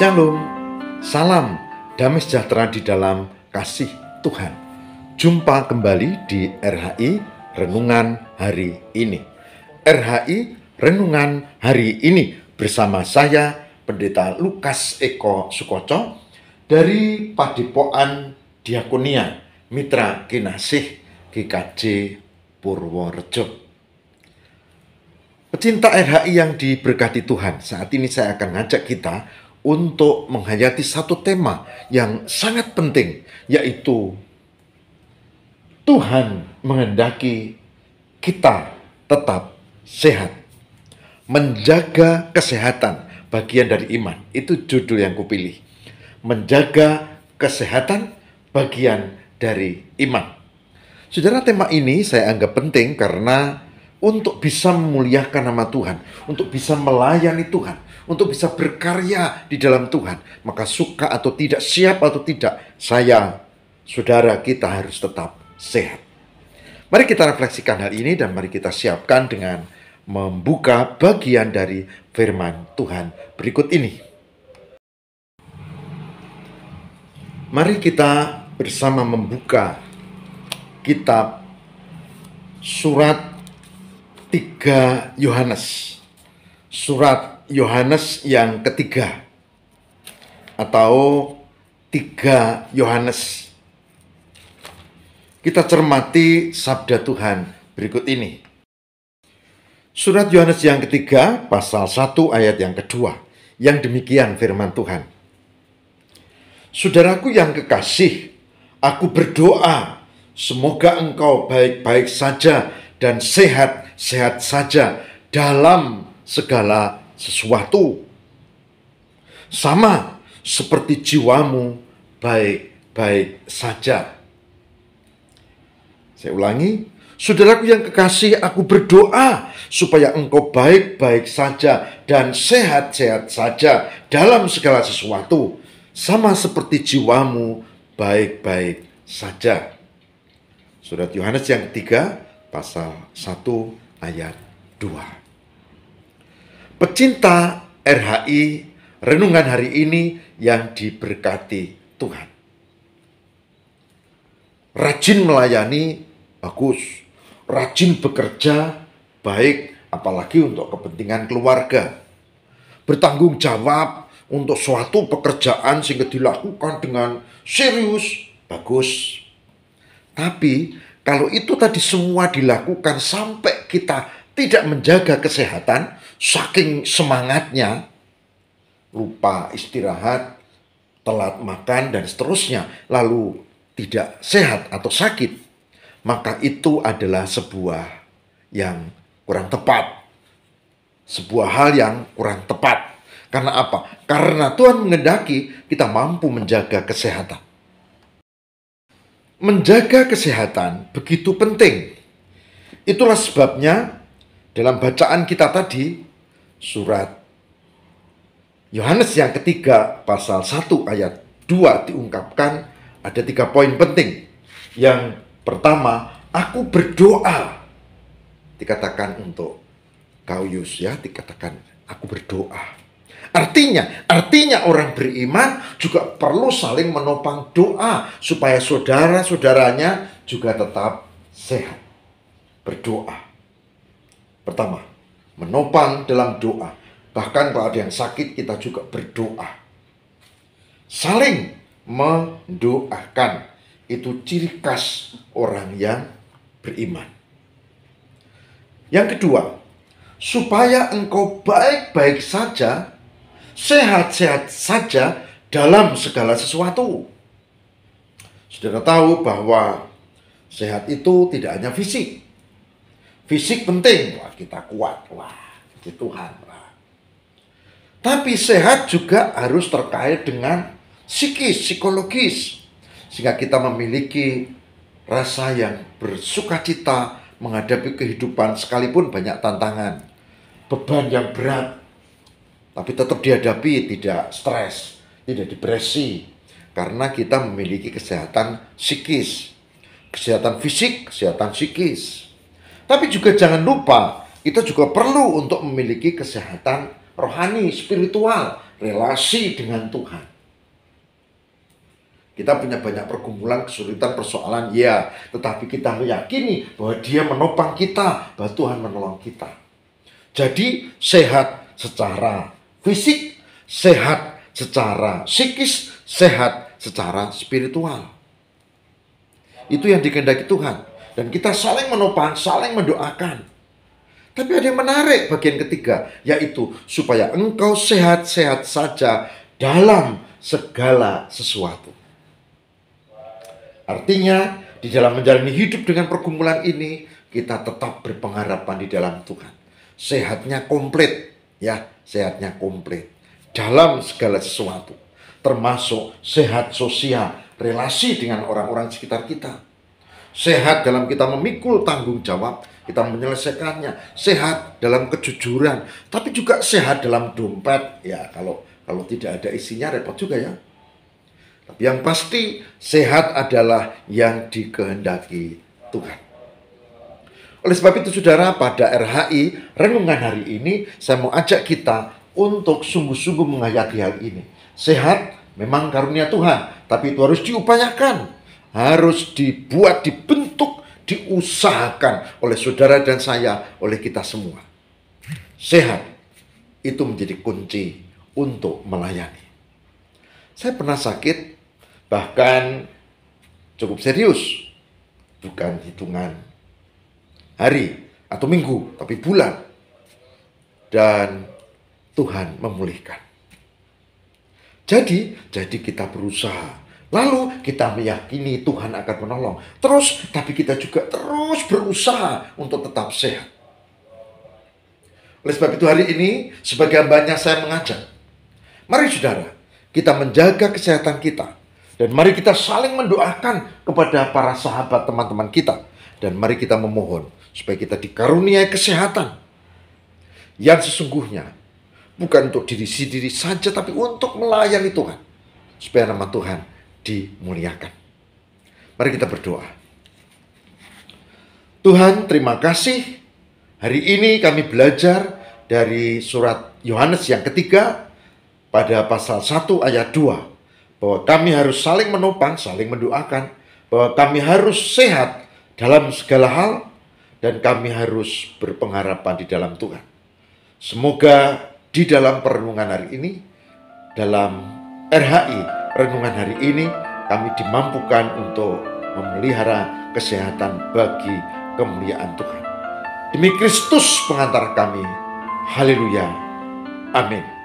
Shalom, salam damai sejahtera di dalam kasih Tuhan. Jumpa kembali di RHI Renungan hari ini. RHI Renungan hari ini bersama saya Pendeta Lukas Eko Sukoco dari Padepokan Diakonia Mitra Kinasih GKJ Purworejo. Pecinta RHI yang diberkati Tuhan, saat ini saya akan ngajak kita untuk menghayati satu tema yang sangat penting, yaitu Tuhan menghendaki kita tetap sehat. Menjaga kesehatan bagian dari iman. Itu judul yang kupilih. Menjaga kesehatan bagian dari iman. Saudara tema ini saya anggap penting karena untuk bisa memuliakan nama Tuhan, untuk bisa melayani Tuhan, untuk bisa berkarya di dalam Tuhan. Maka suka atau tidak, siap atau tidak, saya, saudara kita harus tetap sehat. Mari kita refleksikan hal ini dan mari kita siapkan dengan membuka bagian dari firman Tuhan berikut ini. Mari kita bersama membuka kitab surat 3 Yohanes. Surat Yohanes yang ketiga atau 3 Yohanes. Kita cermati sabda Tuhan berikut ini. Surat Yohanes yang ketiga, pasal 1 ayat yang kedua. Yang demikian firman Tuhan. Saudaraku yang kekasih, aku berdoa semoga engkau baik-baik saja dan sehat sehat saja dalam segala sesuatu. Sama seperti jiwamu baik-baik saja. Saya ulangi, saudaraku yang kekasih, aku berdoa supaya engkau baik-baik saja dan sehat-sehat saja dalam segala sesuatu, sama seperti jiwamu baik-baik saja. Surat Yohanes yang ketiga, pasal 1 ayat 2. Pecinta RHI renungan hari ini yang diberkati Tuhan. Rajin melayani bagus, rajin bekerja baik apalagi untuk kepentingan keluarga. Bertanggung jawab untuk suatu pekerjaan sehingga dilakukan dengan serius bagus. Tapi kalau itu tadi semua dilakukan sampai kita tidak menjaga kesehatan, saking semangatnya, lupa istirahat, telat makan, dan seterusnya, lalu tidak sehat atau sakit, maka itu adalah sebuah yang kurang tepat. Sebuah hal yang kurang tepat. Karena apa? Karena Tuhan mengendaki kita mampu menjaga kesehatan. Menjaga kesehatan begitu penting Itulah sebabnya dalam bacaan kita tadi surat Yohanes yang ketiga pasal 1 ayat 2 diungkapkan ada tiga poin penting. Yang pertama, aku berdoa. Dikatakan untuk Kaius ya, dikatakan aku berdoa. Artinya, artinya orang beriman juga perlu saling menopang doa supaya saudara-saudaranya juga tetap sehat berdoa. Pertama, menopang dalam doa. Bahkan kalau ada yang sakit, kita juga berdoa. Saling mendoakan. Itu ciri khas orang yang beriman. Yang kedua, supaya engkau baik-baik saja, sehat-sehat saja dalam segala sesuatu. sudah tahu bahwa sehat itu tidak hanya fisik, Fisik penting, wah kita kuat, wah itu Tuhan. Wah. Tapi sehat juga harus terkait dengan psikis, psikologis. Sehingga kita memiliki rasa yang bersuka cita menghadapi kehidupan sekalipun banyak tantangan. Beban yang berat, tapi tetap dihadapi tidak stres, tidak depresi. Karena kita memiliki kesehatan psikis, kesehatan fisik, kesehatan psikis. Tapi juga jangan lupa, kita juga perlu untuk memiliki kesehatan rohani, spiritual, relasi dengan Tuhan. Kita punya banyak pergumulan, kesulitan, persoalan, ya. Tetapi kita meyakini bahwa dia menopang kita, bahwa Tuhan menolong kita. Jadi sehat secara fisik, sehat secara psikis, sehat secara spiritual. Itu yang dikehendaki Tuhan. Dan kita saling menopang, saling mendoakan. Tapi ada yang menarik bagian ketiga, yaitu supaya engkau sehat-sehat saja dalam segala sesuatu. Artinya, di dalam menjalani hidup dengan pergumulan ini, kita tetap berpengharapan di dalam Tuhan. Sehatnya komplit, ya, sehatnya komplit dalam segala sesuatu, termasuk sehat sosial, relasi dengan orang-orang sekitar kita sehat dalam kita memikul tanggung jawab, kita menyelesaikannya, sehat dalam kejujuran, tapi juga sehat dalam dompet. Ya, kalau kalau tidak ada isinya repot juga ya. Tapi yang pasti sehat adalah yang dikehendaki Tuhan. Oleh sebab itu saudara, pada RHI renungan hari ini saya mau ajak kita untuk sungguh-sungguh menghayati hal ini. Sehat memang karunia Tuhan, tapi itu harus diupayakan harus dibuat, dibentuk, diusahakan oleh saudara dan saya, oleh kita semua. Sehat itu menjadi kunci untuk melayani. Saya pernah sakit, bahkan cukup serius, bukan hitungan hari atau minggu, tapi bulan. Dan Tuhan memulihkan. Jadi, jadi kita berusaha Lalu kita meyakini Tuhan akan menolong. Terus, tapi kita juga terus berusaha untuk tetap sehat. Oleh sebab itu hari ini, sebagai hamba-nya saya mengajak. Mari saudara, kita menjaga kesehatan kita. Dan mari kita saling mendoakan kepada para sahabat teman-teman kita. Dan mari kita memohon supaya kita dikaruniai kesehatan. Yang sesungguhnya, bukan untuk diri sendiri saja, tapi untuk melayani Tuhan. Supaya nama Tuhan dimuliakan. Mari kita berdoa. Tuhan, terima kasih. Hari ini kami belajar dari surat Yohanes yang ketiga pada pasal 1 ayat 2 bahwa kami harus saling menopang, saling mendoakan, bahwa kami harus sehat dalam segala hal dan kami harus berpengharapan di dalam Tuhan. Semoga di dalam perenungan hari ini dalam RHI renungan hari ini kami dimampukan untuk memelihara kesehatan bagi kemuliaan Tuhan. Demi Kristus pengantar kami. Haleluya. Amin.